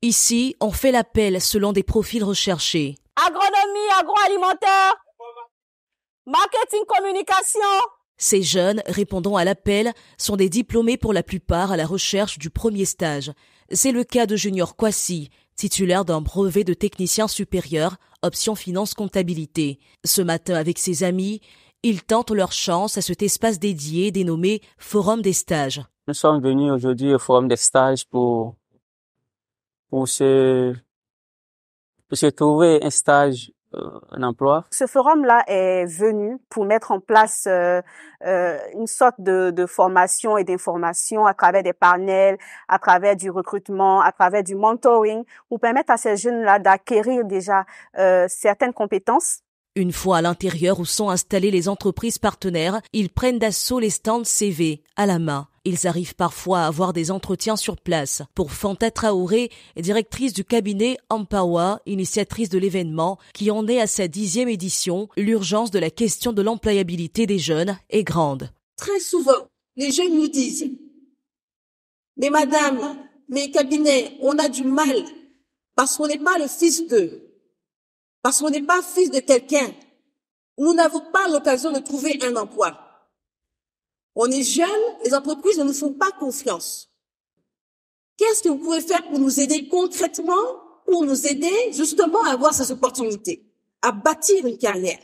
Ici, on fait l'appel selon des profils recherchés. Agronomie, agroalimentaire, marketing, communication. Ces jeunes répondant à l'appel sont des diplômés pour la plupart à la recherche du premier stage. C'est le cas de Junior Kwasi, titulaire d'un brevet de technicien supérieur, option finance comptabilité. Ce matin, avec ses amis, ils tentent leur chance à cet espace dédié dénommé Forum des stages. Nous sommes venus aujourd'hui au Forum des stages pour pour se, pour se trouver un stage euh, un emploi. Ce forum-là est venu pour mettre en place euh, euh, une sorte de, de formation et d'information à travers des panels, à travers du recrutement, à travers du mentoring, pour permettre à ces jeunes-là d'acquérir déjà certaines compétences. Une fois à l'intérieur où sont installées les entreprises partenaires, ils prennent d'assaut les stands CV à la main. Ils arrivent parfois à avoir des entretiens sur place. Pour Fanta Traoré, directrice du cabinet Ampawa, initiatrice de l'événement, qui en est à sa dixième édition, l'urgence de la question de l'employabilité des jeunes est grande. Très souvent, les jeunes nous disent, mais madame, mes cabinets, on a du mal parce qu'on n'est pas le fils d'eux, parce qu'on n'est pas fils de quelqu'un. Nous n'avons pas l'occasion de trouver un emploi. On est jeunes, les entreprises ne nous font pas confiance. Qu'est-ce que vous pouvez faire pour nous aider concrètement, pour nous aider justement à avoir ces opportunités, à bâtir une carrière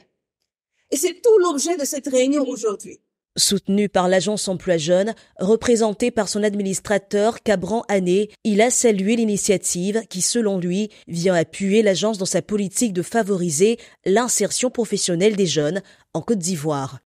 Et c'est tout l'objet de cette réunion aujourd'hui. Soutenu par l'agence emploi jeune, représenté par son administrateur Cabran Anné, il a salué l'initiative qui, selon lui, vient appuyer l'agence dans sa politique de favoriser l'insertion professionnelle des jeunes en Côte d'Ivoire.